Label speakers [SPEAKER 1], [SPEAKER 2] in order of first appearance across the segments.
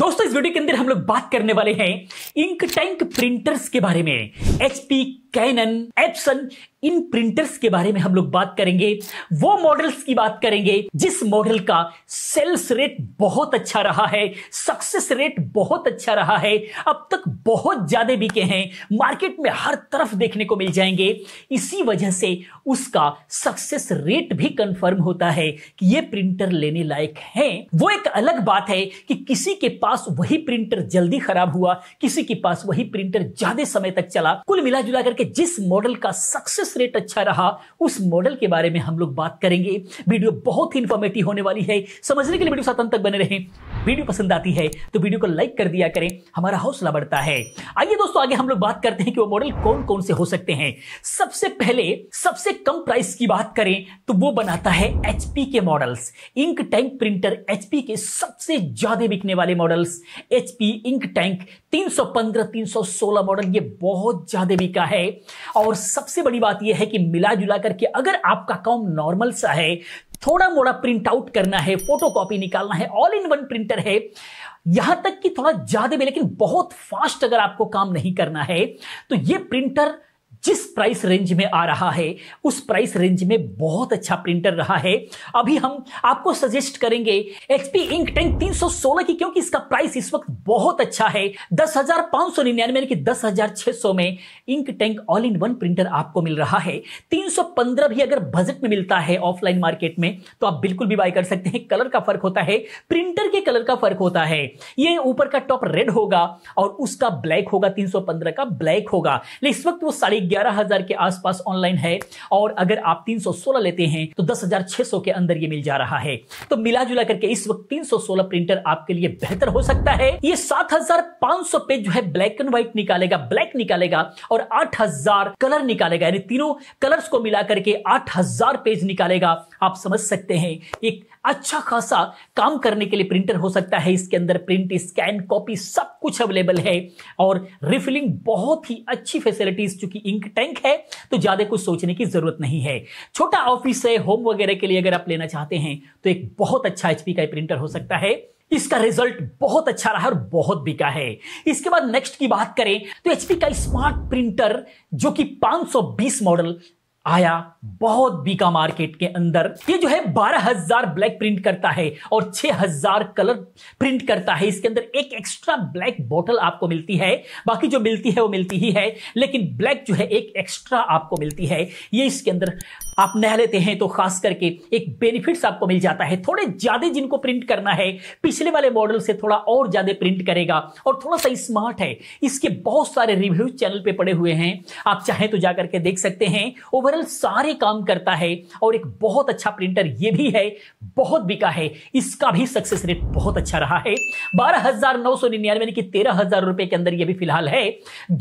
[SPEAKER 1] दोस्तों इस वीडियो के अंदर हम लोग बात करने वाले हैं इंक टैंक प्रिंटर्स के बारे में एचपी कैनन एप्सन इन प्रिंटर्स के बारे में हम लोग बात करेंगे वो मॉडल्स की बात करेंगे जिस मॉडल का सेल्स रेट बहुत अच्छा रहा है सक्सेस रेट बहुत अच्छा रहा है अब तक बहुत ज्यादा बिके हैं मार्केट में हर तरफ देखने को मिल जाएंगे इसी वजह से उसका सक्सेस रेट भी कंफर्म होता है कि ये प्रिंटर लेने लायक है वो एक अलग बात है कि किसी के पास वही प्रिंटर जल्दी खराब हुआ किसी के पास वही प्रिंटर ज्यादा समय तक चला कुल मिला जुला करके कि जिस मॉडल का सक्सेस रेट अच्छा रहा उस मॉडल के बारे में हम लोग बात करेंगे वीडियो बहुत ही इंफॉर्मेटिव होने वाली है समझने के लिए वीडियो साथ अंत तक बने रहें वीडियो पसंद आती है तो वीडियो को लाइक कर दिया करें हमारा हौसला बढ़ता है आइए दोस्तों आगे हम लोग बात करते हैं कि वो मॉडल कौन कौन से हो सकते हैं सबसे पहले सबसे कम प्राइस की बात करें तो वो बनाता है एचपी के models ink tank printer HP के सबसे ज्यादा बिकने वाले models HP ink tank 315 316 model ये बहुत ज्यादा बिका है और सबसे बड़ी बात यह है कि मिला जुला करके अगर आपका काम नॉर्मल सा है थोड़ा मोड़ा प्रिंट आउट करना है फोटो कॉपी निकालना है ऑल इन वन प्रिंटर है यहां तक कि थोड़ा ज्यादा भी लेकिन बहुत फास्ट अगर आपको काम नहीं करना है तो ये प्रिंटर जिस प्राइस रेंज में आ रहा है उस प्राइस रेंज में बहुत अच्छा प्रिंटर रहा है अभी हम आपको सजेस्ट करेंगे एचपी इंक टैंक 316 की क्योंकि इसका प्राइस इस वक्त बहुत अच्छा है दस हजार पांच सौ निन्यानवे यानी कि दस हजार छह सौ में ink tank all in one printer आपको मिल रहा है तीन सौ पंद्रह भी अगर बजट में मिलता है ऑफलाइन मार्केट में तो आप बिल्कुल भी बाय कर सकते हैं कलर का फर्क होता है प्रिंटर के कलर का फर्क होता है ये ऊपर का टॉप रेड होगा और उसका ब्लैक होगा तीन का ब्लैक होगा इस वक्त वो साढ़े ग्यारह हजार के आसपास ऑनलाइन है और अगर आप 316 लेते हैं तो 10,600 के अंदर ये मिल जा रहा है तो मिला जुला करके इस वक्त 316 प्रिंटर आपके लिए बेहतर हो सकता है ये 7,500 पेज जो है ब्लैक एंड व्हाइट निकालेगा ब्लैक निकालेगा और 8,000 कलर निकालेगा यानी तीनों कलर्स को मिला करके 8,000 पेज निकालेगा आप समझ सकते हैं एक अच्छा खासा काम करने के लिए प्रिंटर हो सकता है इसके अंदर प्रिंट स्कैन कॉपी सब कुछ अवेलेबल है और रिफिलिंग बहुत ही अच्छी फैसिलिटीज चूंकि इंक थिंक टैंक है तो ज्यादा कुछ सोचने की जरूरत नहीं है छोटा ऑफिस है होम वगैरह के लिए अगर आप लेना चाहते हैं तो एक बहुत अच्छा एचपी का प्रिंटर हो सकता है इसका रिजल्ट बहुत अच्छा रहा और बहुत बिका है इसके बाद नेक्स्ट की बात करें तो एचपी का स्मार्ट प्रिंटर जो कि 520 मॉडल आया बहुत बीका मार्केट के अंदर ये जो है बारह हजार ब्लैक प्रिंट करता है और छह हजार कलर प्रिंट करता है इसके अंदर एक एक्स्ट्रा ब्लैक बोतल आपको मिलती है बाकी जो मिलती है वो मिलती ही है लेकिन ब्लैक जो है एक एक्स्ट्रा आपको मिलती है ये इसके अंदर आप नह लेते हैं तो खास करके एक बेनिफिट्स आपको मिल जाता है थोड़े ज्यादा जिनको प्रिंट करना है पिछले वाले मॉडल से थोड़ा और ज्यादा प्रिंट करेगा और थोड़ा सा स्मार्ट है इसके बहुत सारे रिव्यू चैनल पे पड़े हुए हैं आप चाहें तो जाकर के देख सकते हैं ओवर ओवरऑल सारे काम करता है और एक बहुत अच्छा प्रिंटर ये भी है बहुत बिका है इसका भी सक्सेस रेट बहुत अच्छा रहा है बारह हजार नौ सौ निन्यानवे यानी कि तेरह हजार रुपए के अंदर ये भी फिलहाल है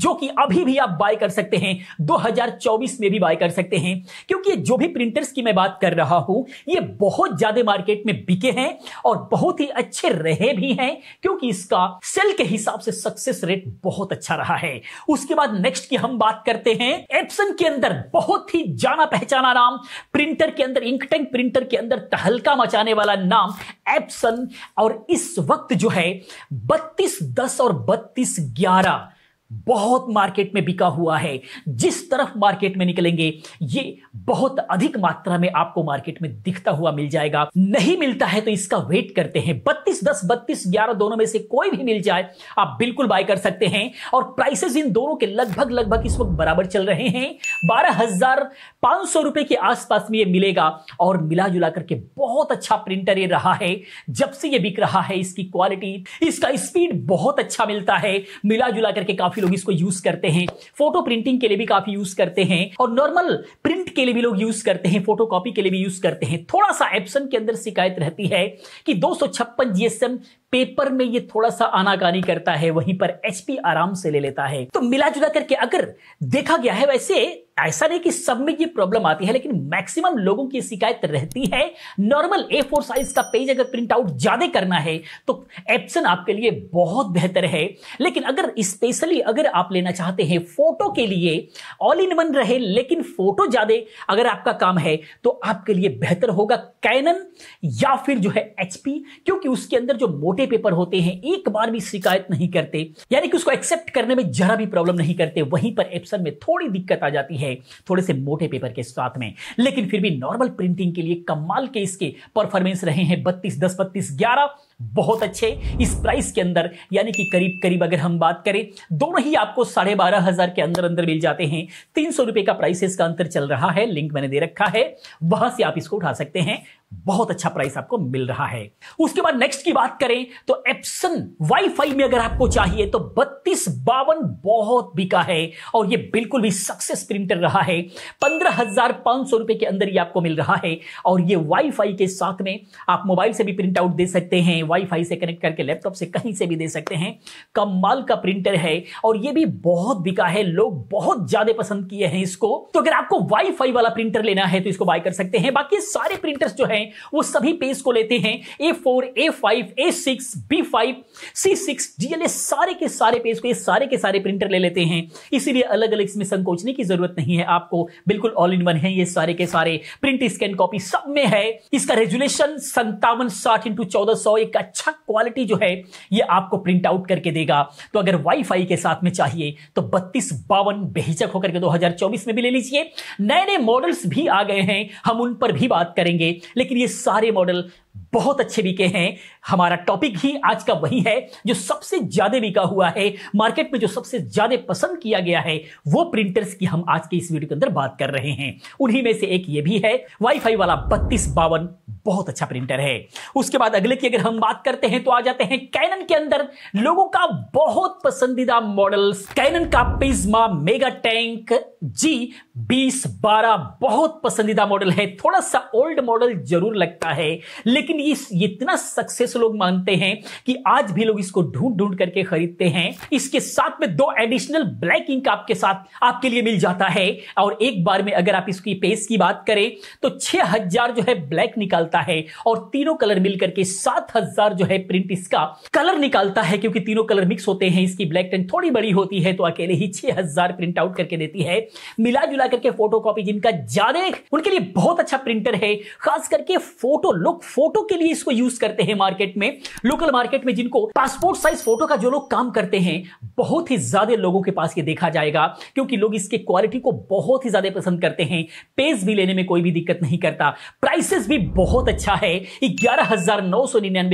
[SPEAKER 1] जो कि अभी भी आप बाय कर सकते हैं दो हजार चौबीस में भी बाय कर सकते हैं क्योंकि जो भी प्रिंटर्स की मैं बात कर रहा हूं ये बहुत ज्यादा मार्केट में बिके हैं और बहुत ही अच्छे रहे भी हैं क्योंकि इसका सेल के हिसाब से सक्सेस रेट बहुत अच्छा रहा है उसके बाद नेक्स्ट की हम बात करते हैं एप्सन के अंदर बहुत ही ही जाना पहचाना नाम प्रिंटर के अंदर इंकटेंक प्रिंटर के अंदर तहलका मचाने वाला नाम एप्सन और इस वक्त जो है बत्तीस दस और बत्तीस ग्यारह बहुत मार्केट में बिका हुआ है जिस तरफ मार्केट में निकलेंगे ये बहुत अधिक मात्रा में आपको मार्केट में दिखता हुआ मिल जाएगा नहीं मिलता है तो इसका वेट करते हैं बत्तीस दस बत्तीस ग्यारह दोनों में से कोई भी मिल जाए आप बिल्कुल बाय कर सकते हैं और प्राइसेस इन दोनों के लगभग लगभग इस वक्त बराबर चल रहे हैं बारह हजार पांच सौ रुपए के आसपास में ये मिलेगा और मिला जुला करके बहुत अच्छा प्रिंटर ये रहा है जब से ये बिक रहा है इसकी क्वालिटी इसका स्पीड बहुत अच्छा मिलता है मिला जुला करके काफी काफी लोग इसको यूज करते हैं फोटो प्रिंटिंग के लिए भी काफी यूज करते हैं और नॉर्मल प्रिंट के लिए भी लोग यूज करते हैं फोटो कॉपी के लिए भी यूज करते हैं थोड़ा सा एप्सन के अंदर शिकायत रहती है कि दो सौ जीएसएम पेपर में ये थोड़ा सा आनाकानी करता है वहीं पर एचपी आराम से ले लेता है तो मिला जुला करके अगर देखा गया है वैसे ऐसा नहीं कि सब में ये प्रॉब्लम आती है लेकिन मैक्सिमम लोगों की शिकायत रहती है नॉर्मल ए फोर साइज का पेज अगर प्रिंट आउट ज्यादा करना है तो एप्सन आपके लिए बहुत बेहतर है लेकिन अगर स्पेशली अगर आप लेना चाहते हैं फोटो के लिए ऑल इन वन रहे लेकिन फोटो ज्यादा अगर आपका काम है तो आपके लिए बेहतर होगा कैनन या फिर जो है एचपी क्योंकि उसके अंदर जो मोटे मोटे पेपर होते हैं एक बार भी शिकायत नहीं करते यानी कि उसको एक्सेप्ट करने में जरा भी प्रॉब्लम नहीं करते वहीं पर एप्सन में थोड़ी दिक्कत आ जाती है थोड़े से मोटे पेपर के साथ में लेकिन फिर भी नॉर्मल प्रिंटिंग के लिए कमाल के इसके परफॉर्मेंस रहे हैं बत्तीस दस बत्तीस ग्यारह बहुत अच्छे इस प्राइस के अंदर यानी कि करीब करीब अगर हम बात करें दोनों ही आपको साढ़े बारह हजार के अंदर अंदर मिल जाते हैं तीन सौ रुपए का प्राइस इसका अंतर चल रहा है लिंक मैंने दे रखा है वहां से आप इसको उठा सकते हैं बहुत अच्छा प्राइस आपको मिल रहा है उसके बाद नेक्स्ट की बात करें तो एप्सन वाईफाई में अगर आपको चाहिए तो बत्तीस बावन बहुत बिका है और ये बिल्कुल भी सक्सेस प्रिंटर रहा है पंद्रह हजार पांच सौ रुपए के अंदर ये आपको मिल रहा है और ये वाईफाई के साथ में आप मोबाइल से भी प्रिंट आउट दे सकते हैं वाईफाई से कनेक्ट करके लैपटॉप से कहीं से भी दे सकते हैं कमाल का प्रिंटर है और ये भी बहुत बिका है लोग बहुत ज्यादा पसंद किए हैं इसको तो अगर आपको वाईफाई वाला प्रिंटर लेना है तो इसको बाय कर सकते हैं बाकी सारे प्रिंटर्स जो हैं वो सभी पेज को लेते हैं A four A five A six B five C six डीएलए सारे के सारे पेज को ये सारे के सारे प्रिंटर ले लेते हैं इसीलिए अलग अलग इसमें संकोचने की जरूरत नहीं है आपको बिल्कुल ऑल इन वन है ये सारे के सारे प्रिंट स्कैन कॉपी सब में है इसका रेजुलेशन संतावन साठ इंटू चौदह सौ एक अच्छा क्वालिटी जो है ये आपको प्रिंट आउट करके देगा तो अगर वाईफाई के साथ में चाहिए तो बत्तीस बावन बेहिचक होकर के 2024 में भी ले लीजिए नए नए मॉडल्स भी आ गए हैं हम उन पर भी बात करेंगे लेकिन ये सारे मॉडल बहुत अच्छे बिके हैं हमारा टॉपिक ही आज का वही है जो सबसे ज्यादा बिका हुआ है मार्केट में जो सबसे ज्यादा पसंद किया गया है वो प्रिंटर्स की हम आज के इस वीडियो के अंदर बात कर रहे हैं उन्हीं में से एक ये भी है वाईफाई वाला बत्तीस बावन बहुत अच्छा प्रिंटर है उसके बाद अगले की अगर हम बात करते हैं तो आ जाते हैं कैनन के अंदर लोगों का बहुत पसंदीदा मॉडल कैनन का पिज्मा मेगा टैंक जी बीस बारह बहुत पसंदीदा मॉडल है थोड़ा सा ओल्ड मॉडल जरूर लगता है लेकिन इस इतना सक्सेस लोग मानते हैं कि आज भी लोग इसको ढूंढ ढूंढ करके खरीदते हैं इसके साथ में दो एडिशनल ब्लैक इंक आपके साथ आपके लिए मिल जाता है और एक बार में अगर आप इसकी पेस की बात करें तो 6000 जो है ब्लैक निकालता है और तीनों कलर मिलकर के 7000 जो है प्रिंट इसका कलर निकालता है क्योंकि तीनों कलर मिक्स होते हैं इसकी ब्लैक टेन थोड़ी बड़ी होती है तो अकेले ही छह हजार प्रिंट आउट करके देती है मिला जुला करके फोटो कॉपी जिनका ज्यादा उनके लिए बहुत अच्छा प्रिंटर है खास करके फोटो लुक फोटो के लिए इसको यूज करते हैं मार्केट में लोकल मार्केट में जिनको पासपोर्ट साइज फोटो का जो लोग काम करते हैं बहुत ही ज्यादा लोगों के पास ये देखा जाएगा क्योंकि लोग इसके क्वालिटी को बहुत ही ज्यादा पसंद करते हैं पेज भी लेने में कोई भी दिक्कत नहीं करता प्राइसेस भी बहुत अच्छा है ग्यारह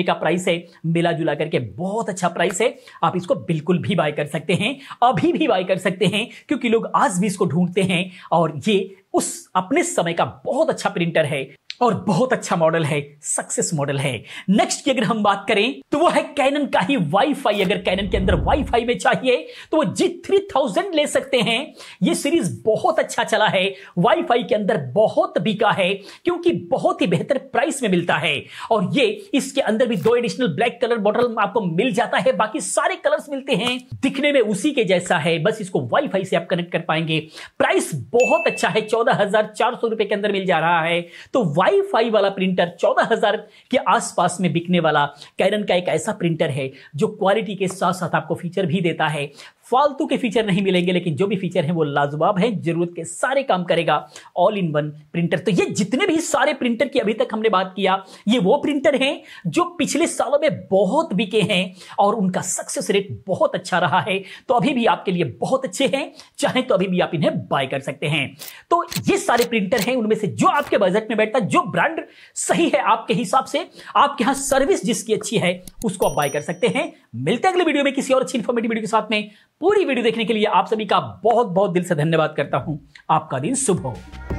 [SPEAKER 1] का प्राइस है मिला जुला करके बहुत अच्छा प्राइस है आप इसको बिल्कुल भी बाय कर सकते हैं अभी भी बाय कर सकते हैं क्योंकि लोग आज भी इसको ढूंढते हैं और ये उस अपने समय का बहुत अच्छा प्रिंटर है और बहुत अच्छा मॉडल है सक्सेस मॉडल है नेक्स्ट की अगर हम बात करें तो वो है कैनन का ही वाईफाई अगर कैनन के अंदर वाईफाई में चाहिए तो वो जी थ्री थाउजेंड ले सकते हैं ये सीरीज बहुत अच्छा चला है वाईफाई के अंदर बहुत बिका है क्योंकि बहुत ही बेहतर प्राइस में मिलता है और ये इसके अंदर भी दो एडिशनल ब्लैक कलर मॉडल आपको मिल जाता है बाकी सारे कलर्स मिलते हैं दिखने में उसी के जैसा है बस इसको वाईफाई से आप कनेक्ट कर पाएंगे प्राइस बहुत अच्छा है चौदह हजार चार सौ रुपए के अंदर मिल जा रहा है तो वाई वाई फाई वाला प्रिंटर चौदह हजार के आसपास में बिकने वाला कैनन का एक ऐसा प्रिंटर है जो क्वालिटी के साथ साथ आपको फीचर भी देता है फालतू के फीचर नहीं मिलेंगे लेकिन जो भी फीचर है वो लाजवाब है जरूरत के सारे काम करेगा ऑल इन वन प्रिंटर तो ये जितने भी सारे प्रिंटर की अभी तक हमने बात किया ये वो प्रिंटर हैं जो पिछले सालों में बहुत बिके हैं और उनका सक्सेस रेट बहुत अच्छा रहा है तो अभी भी आपके लिए बहुत अच्छे हैं चाहे तो अभी भी आप इन्हें बाय कर सकते हैं तो ये सारे प्रिंटर हैं उनमें से जो आपके बजट में बैठता जो ब्रांड सही है आपके हिसाब से आपके यहां सर्विस जिसकी अच्छी है उसको आप बाय कर सकते हैं मिलते अगले वीडियो में किसी और अच्छी इन्फॉर्मेटिव वीडियो के साथ में पूरी वीडियो देखने के लिए आप सभी का बहुत बहुत दिल से धन्यवाद करता हूं आपका दिन शुभ हो